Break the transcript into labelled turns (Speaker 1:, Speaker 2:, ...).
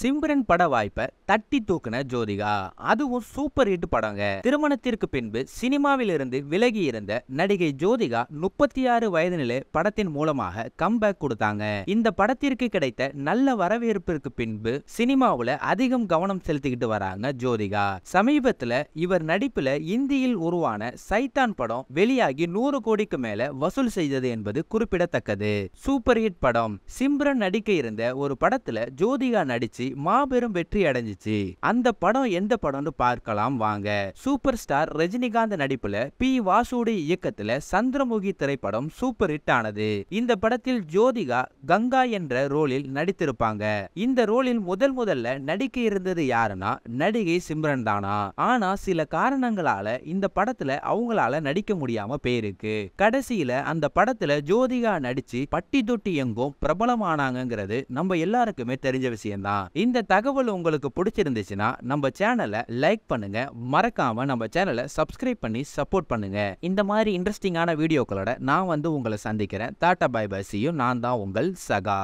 Speaker 1: சிம்ரன் பட வாய்ப்பை தட்டி தூக்குன ஜோதிகா அதுவும் சூப்பர் ஹிட் படங்க திருமணத்திற்கு பின்பு சினிமாவில் இருந்து விலகி இருந்த நடிகை ஜோதிகா முப்பத்தி ஆறு வயதினிலே படத்தின் மூலமாக கம்பேக் கொடுத்தாங்க இந்த படத்திற்கு கிடைத்த நல்ல வரவேற்பிற்கு பின்பு சினிமாவில் அதிகம் கவனம் செலுத்திக்கிட்டு வராங்க ஜோதிகா சமீபத்தில் இவர் நடிப்பில் இந்தியில் உருவான சைத்தான் படம் வெளியாகி நூறு கோடிக்கு மேல வசூல் செய்தது என்பது குறிப்பிடத்தக்கது சூப்பர் ஹிட் படம் சிம்ரன் நடிக்க இருந்த ஒரு படத்துல ஜோதிகா நடிச்சு மாபெரும் வெற்றி அடைஞ்சிச்சு அந்த படம் எந்த படம்னு பார்க்கலாம் வாங்க சூப்பர் ஸ்டார் ரஜினிகாந்த் நடிப்புல பி வாசுடைய இயக்கத்துல சந்திரமுகி திரைப்படம் சூப்பர் ஹிட் ஆனது இந்த படத்தில் ஜோதிகா கங்கா என்ற ரோலில் நடித்திருப்பாங்க இந்த ரோலில் முதல் முதல்ல நடிக்க இருந்தது யாருன்னா நடிகை சிம்ரன் தானா ஆனா சில காரணங்களால இந்த படத்துல அவங்களால நடிக்க முடியாம போயிருக்கு கடைசியில அந்த படத்துல ஜோதிகா நடிச்சு பட்டி தொட்டி எங்கும் பிரபலமானாங்கிறது நம்ம எல்லாருக்குமே தெரிஞ்ச விஷயம்தான் இந்த தகவல் உங்களுக்கு பிடிச்சிருந்துச்சுன்னா நம்ம சேனலை லைக் பண்ணுங்க மறக்காம நம்ம சேனலை சப்ஸ்கிரைப் பண்ணி சப்போர்ட் பண்ணுங்க இந்த மாதிரி இன்ட்ரெஸ்டிங்கான வீடியோக்களோட நான் வந்து உங்களை சந்திக்கிறேன் டாட்டா பை பாய் சியும் நான் தான் உங்கள் சகா